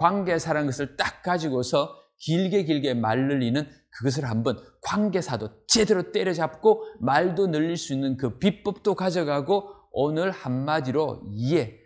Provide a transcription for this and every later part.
관계사라는 것을 딱 가지고서 길게 길게 말 늘리는 그것을 한번 관계사도 제대로 때려잡고 말도 늘릴 수 있는 그 비법도 가져가고 오늘 한마디로 이해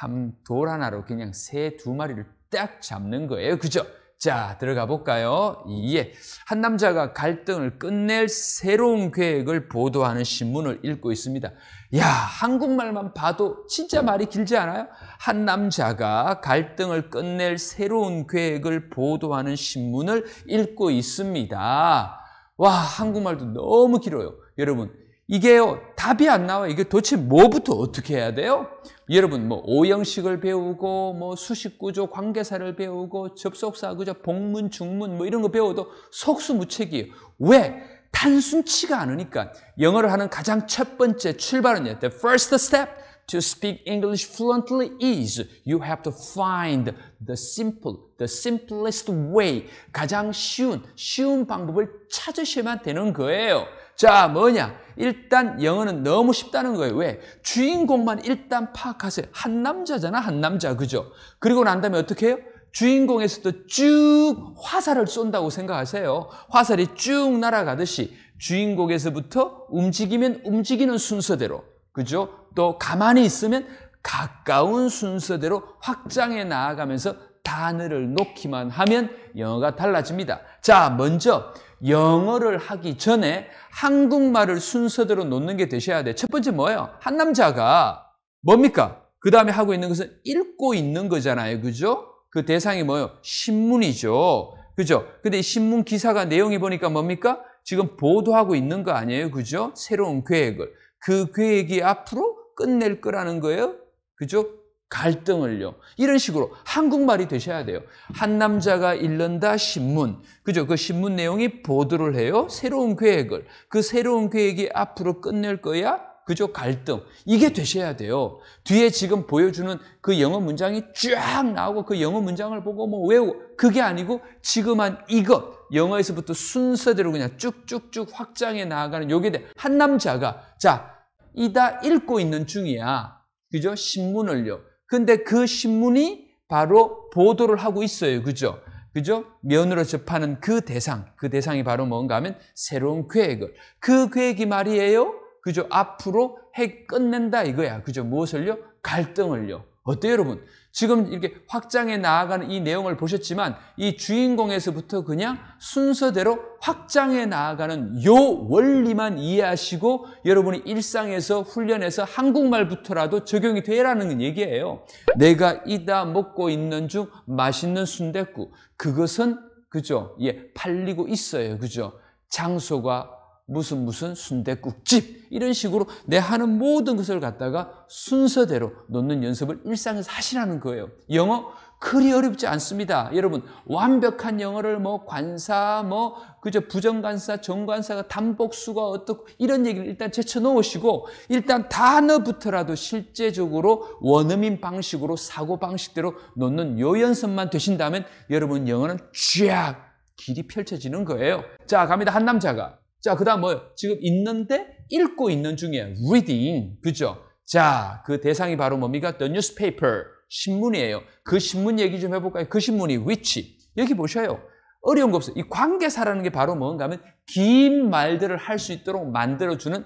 한돌 하나로 그냥 새 두 마리를 딱 잡는 거예요. 그죠? 자, 들어가 볼까요? 예. 한 남자가 갈등을 끝낼 새로운 계획을 보도하는 신문을 읽고 있습니다. 야, 한국말만 봐도 진짜 말이 길지 않아요? 한 남자가 갈등을 끝낼 새로운 계획을 보도하는 신문을 읽고 있습니다. 와, 한국말도 너무 길어요. 여러분, 이게 답이 안 나와. 이게 도대체 뭐부터 어떻게 해야 돼요? 여러분 뭐 오형식을 배우고 뭐 수식 구조, 관계사를 배우고 접속사 구조, 복문, 중문 뭐 이런 거 배워도 속수무책이에요. 왜? 단순치가 않으니까. 영어를 하는 가장 첫 번째 출발은 요 The first step to speak English fluently is you have to find the simple, the simplest way. 가장 쉬운, 쉬운 방법을 찾으셔야만 되는 거예요. 자, 뭐냐? 일단 영어는 너무 쉽다는 거예요. 왜? 주인공만 일단 파악하세요. 한 남자잖아, 한 남자. 그죠? 그리고 난 다음에 어떻게 해요? 주인공에서도 쭉 화살을 쏜다고 생각하세요. 화살이 쭉 날아가듯이 주인공에서부터 움직이면 움직이는 순서대로. 그죠? 또 가만히 있으면 가까운 순서대로 확장해 나아가면서 단어를 놓기만 하면 영어가 달라집니다. 자, 먼저 영어를 하기 전에 한국말을 순서대로 놓는 게 되셔야 돼. 첫 번째 뭐예요? 한 남자가 뭡니까? 그 다음에 하고 있는 것은 읽고 있는 거잖아요. 그죠? 그 대상이 뭐예요? 신문이죠. 그죠? 근데 신문 기사가 내용이 보니까 뭡니까? 지금 보도하고 있는 거 아니에요. 그죠? 새로운 계획을. 그 계획이 앞으로 끝낼 거라는 거예요. 그죠? 갈등을요. 이런 식으로 한국말이 되셔야 돼요. 한 남자가 읽는다 신문. 그죠? 그 신문 내용이 보도를 해요. 새로운 계획을. 그 새로운 계획이 앞으로 끝낼 거야? 그죠? 갈등. 이게 되셔야 돼요. 뒤에 지금 보여주는 그 영어 문장이 쫙 나오고 그 영어 문장을 보고 뭐 외우고 그게 아니고 지금 한 이것. 영어에서부터 순서대로 그냥 쭉쭉쭉 확장해 나아가는 요게 돼. 한 남자가 자, 이다 읽고 있는 중이야. 그죠? 신문을요. 근데 그 신문이 바로 보도를 하고 있어요. 그죠? 그죠? 면으로 접하는 그 대상, 그 대상이 바로 뭔가 하면 새로운 계획을. 그 계획이 말이에요. 그죠? 앞으로 해 끝낸다 이거야. 그죠? 무엇을요? 갈등을요. 어때요, 여러분? 지금 이렇게 확장해 나아가는 이 내용을 보셨지만 이 주인공에서부터 그냥 순서대로 확장해 나아가는 요 원리만 이해하시고 여러분이 일상에서 훈련해서 한국말부터라도 적용이 되라는 얘기예요. 내가 이다 먹고 있는 중 맛있는 순댓국 그것은 그죠? 예, 팔리고 있어요. 그죠? 장소가 무슨 무슨 순대국집 이런 식으로 내 하는 모든 것을 갖다가 순서대로 놓는 연습을 일상에서 하시라는 거예요. 영어 그리 어렵지 않습니다. 여러분 완벽한 영어를 뭐 관사 뭐 그저 부정관사 정관사가 담복수가 어떻고 이런 얘기를 일단 제쳐 놓으시고 일단 단어부터라도 실제적으로 원어민 방식으로 사고 방식대로 놓는 요 연습만 되신다면 여러분 영어는 쫙 길이 펼쳐지는 거예요. 자 갑니다 한 남자가 자, 그 다음 뭐요 지금 있는데 읽고 있는 중이에요. reading. 그죠? 자, 그 대상이 바로 뭡니까? The newspaper. 신문이에요. 그 신문 얘기 좀 해볼까요? 그 신문이 위치. 여기 보셔요. 어려운 거 없어요. 이 관계사라는 게 바로 뭔가 하면 긴 말들을 할 수 있도록 만들어주는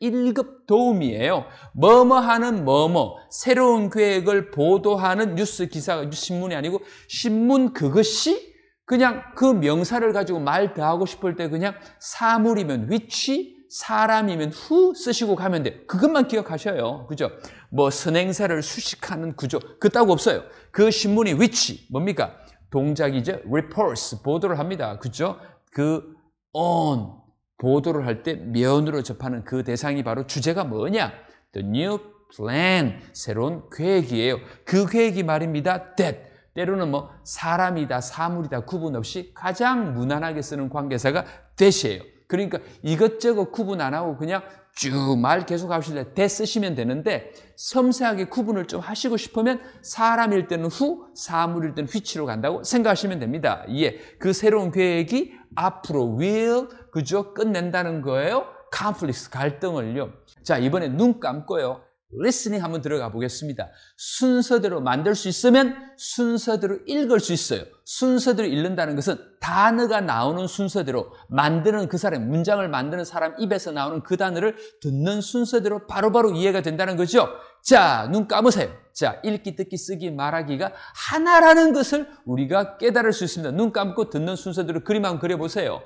1급 도움이에요. 뭐뭐 하는 뭐뭐, 새로운 계획을 보도하는 뉴스 기사, 신문이 아니고, 신문 그것이 그냥 그 명사를 가지고 말 더하고 싶을 때 그냥 사물이면 위치, 사람이면 후 쓰시고 가면 돼 그것만 기억하셔요. 그죠? 뭐 선행사를 수식하는 구조 그따구 없어요. 그신문의 위치 뭡니까? 동작이죠. reports 보도를 합니다. 그죠? 그 on 보도를 할 때 면으로 접하는 그 대상이 바로 주제가 뭐냐? the new plan 새로운 계획이에요. 그 계획이 말입니다. that 때로는 뭐 사람이다, 사물이다 구분 없이 가장 무난하게 쓰는 관계사가 대시예요. 그러니까 이것저것 구분 안 하고 그냥 쭉 말 계속 하실래 대 쓰시면 되는데 섬세하게 구분을 좀 하시고 싶으면 사람일 때는 후, 사물일 때는 휘치로 간다고 생각하시면 됩니다. 예, 그 새로운 계획이 앞으로 will 그저 끝낸다는 거예요. c 플릭스 갈등을요. 자 이번에 눈 감고요. 리스닝 한번 들어가 보겠습니다. 순서대로 만들 수 있으면 순서대로 읽을 수 있어요. 순서대로 읽는다는 것은 단어가 나오는 순서대로 만드는 그 사람, 문장을 만드는 사람 입에서 나오는 그 단어를 듣는 순서대로 바로바로 바로 이해가 된다는 거죠. 자, 눈 감으세요. 자, 읽기, 듣기, 쓰기, 말하기가 하나라는 것을 우리가 깨달을 수 있습니다. 눈 감고 듣는 순서대로 그림 한번 그려보세요.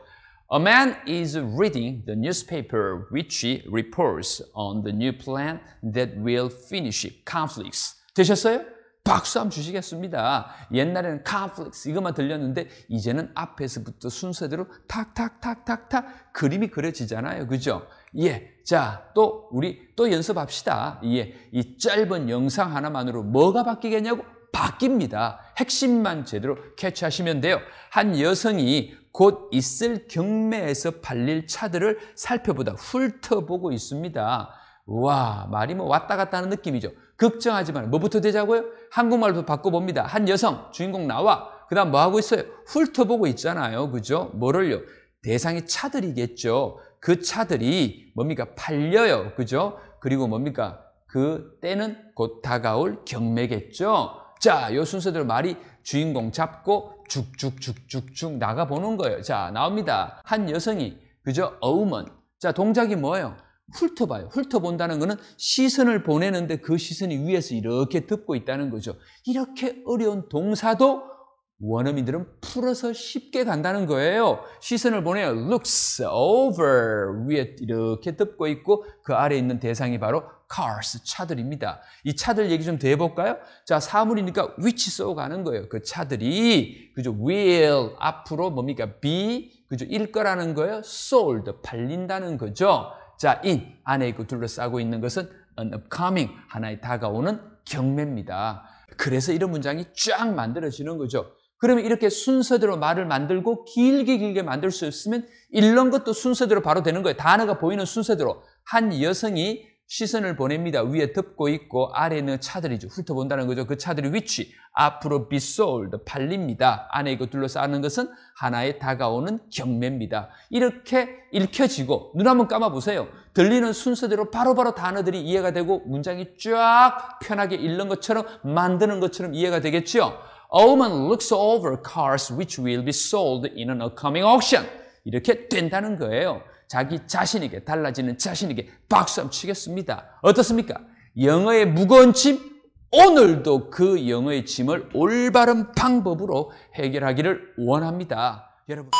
A man is reading the newspaper which reports on the new plan that will finish conflicts. 되셨어요? 박수 한번 주시겠습니다. 옛날에는 conflicts 이것만 들렸는데 이제는 앞에서부터 순서대로 탁탁탁탁탁 그림이 그려지잖아요. 그죠? 예. 자, 또 우리 또 연습합시다. 예. 이 짧은 영상 하나만으로 뭐가 바뀌겠냐고 바뀝니다. 핵심만 제대로 캐치하시면 돼요. 한 여성이 곧 있을 경매에서 팔릴 차들을 살펴보다 훑어보고 있습니다. 와, 말이 뭐 왔다 갔다 하는 느낌이죠. 걱정하지 만 뭐부터 되자고요? 한국말로 바꿔봅니다. 한 여성, 주인공 나와. 그 다음 뭐 하고 있어요? 훑어보고 있잖아요. 그죠? 뭐를요? 대상이 차들이겠죠. 그 차들이 뭡니까? 팔려요. 그죠? 그리고 뭡니까? 그 때는 곧 다가올 경매겠죠. 자요 순서대로 말이 주인공 잡고 쭉쭉쭉쭉쭉 나가보는 거예요. 자, 나옵니다. 한 여성이, 그저 어우먼. 자, 동작이 뭐예요? 훑어봐요. 훑어본다는 거는 시선을 보내는데 그 시선이 위에서 이렇게 덮고 있다는 거죠. 이렇게 어려운 동사도 원어민들은 풀어서 쉽게 간다는 거예요. 시선을 보내요. looks over 위에 이렇게 덮고 있고 그 아래 있는 대상이 바로 cars 차들입니다. 이 차들 얘기 좀 더 해볼까요? 자 사물이니까 which 써 가는 거예요. 그 차들이 그죠 will 앞으로 뭡니까 be 그죠 일 거라는 거예요. sold 팔린다는 거죠. 자 in 안에 그 둘러싸고 있는 것은 an upcoming 하나의 다가오는 경매입니다. 그래서 이런 문장이 쫙 만들어지는 거죠. 그러면 이렇게 순서대로 말을 만들고 길게 길게 만들 수 있으면 이런 것도 순서대로 바로 되는 거예요. 단어가 보이는 순서대로 한 여성이 시선을 보냅니다. 위에 덮고 있고 아래는 차들이죠. 훑어본다는 거죠. 그 차들의 위치 앞으로 비솔드 팔립니다. 안에 이거 둘러싸는 것은 하나의 다가오는 경매입니다. 이렇게 읽혀지고 눈 한번 감아보세요. 들리는 순서대로 바로바로 바로 단어들이 이해가 되고 문장이 쫙 편하게 읽는 것처럼 만드는 것처럼 이해가 되겠죠. A woman looks over cars which will be sold in an upcoming auction. 이렇게 된다는 거예요. 자기 자신에게 달라지는 자신에게 박수 한번 치겠습니다. 어떻습니까? 영어의 무거운 짐 오늘도 그 영어의 짐을 올바른 방법으로 해결하기를 원합니다. 여러분